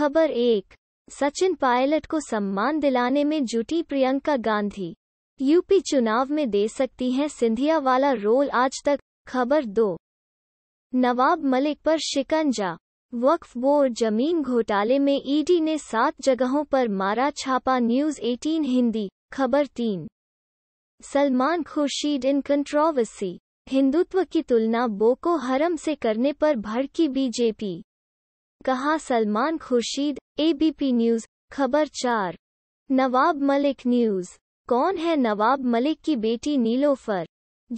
खबर एक सचिन पायलट को सम्मान दिलाने में जुटी प्रियंका गांधी यूपी चुनाव में दे सकती हैं सिंधिया वाला रोल आज तक खबर दो नवाब मलिक पर शिकंजा वक्फ बोर्ड जमीन घोटाले में ईडी ने सात जगहों पर मारा छापा न्यूज 18 हिंदी खबर तीन सलमान खुर्शीद इन कंट्रोवर्सी हिंदुत्व की तुलना बोको हरम से करने पर भड़की बीजेपी कहा सलमान खुर्शीद एबीपी न्यूज खबर चार नवाब मलिक न्यूज कौन है नवाब मलिक की बेटी नीलोफर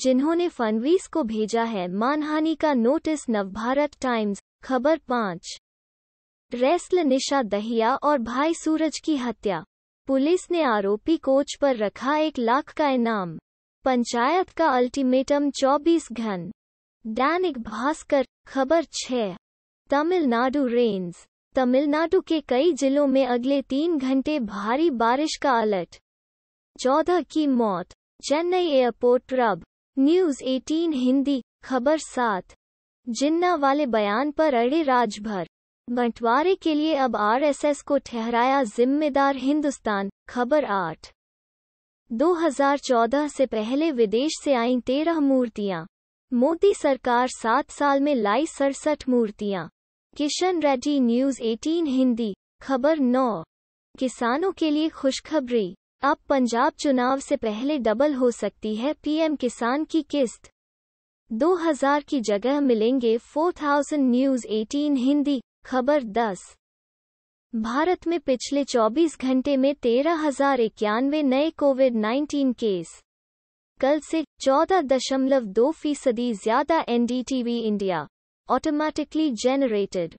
जिन्होंने फनवीस को भेजा है मानहानि का नोटिस नवभारत टाइम्स खबर पाँच रेस्ल निशा दहिया और भाई सूरज की हत्या पुलिस ने आरोपी कोच पर रखा एक लाख का इनाम पंचायत का अल्टीमेटम 24 घन दैनिक भास्कर खबर छह तमिलनाडु रेन्स तमिलनाडु के कई जिलों में अगले तीन घंटे भारी बारिश का अलर्ट चौदह की मौत चेन्नई एयरपोर्ट रब न्यूज 18 हिंदी खबर सात जिन्ना वाले बयान पर अड़े राजभर बंटवारे के लिए अब आरएसएस को ठहराया जिम्मेदार हिंदुस्तान खबर आठ 2014 से पहले विदेश से आईं तेरह मूर्तियां मोदी सरकार सात साल में लाई सड़सठ मूर्तियां किशन रेड्डी न्यूज 18 हिंदी खबर 9 किसानों के लिए खुशखबरी अब पंजाब चुनाव से पहले डबल हो सकती है पीएम किसान की किस्त 2000 की जगह मिलेंगे 4000 न्यूज 18 हिंदी खबर 10 भारत में पिछले 24 घंटे में तेरह हजार इक्यानवे नए कोविड 19 केस कल से चौदह दशमलव दो फीसदी ज्यादा एनडीटीवी इंडिया automatically generated